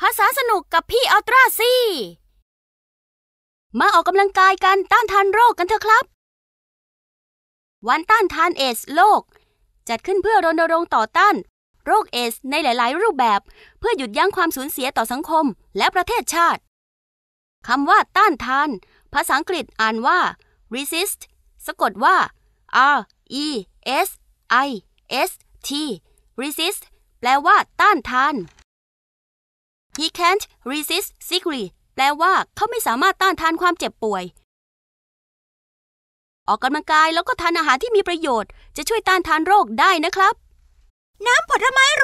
ภาษาสนุกกับพี่อัลตราซี่ มาออกกำลังกายกันต้านทานโรคกันเถอะครับ วันต้านทานเอสโลกจัดขึ้นเพื่อรณรงค์ต่อต้าน โรคเอส ในหลายๆ รูปแบบ เพื่อหยุดยั้งความสูญเสียต่อสังคมและประเทศชาติ คำว่าต้านทาน ภาษาอังกฤษอ่านว่า resist สะกดว่า r e s i s t resist แปลว่า ต้านทาน he can't resist sickly แปลว่าเขาไม่สามารถต้านทานความเจ็บป่วย ออกกำลังกายแล้วก็ทานอาหารที่มีประโยชน์ จะช่วยต้านทานโรคได้นะครับ น้ำผลไม้ร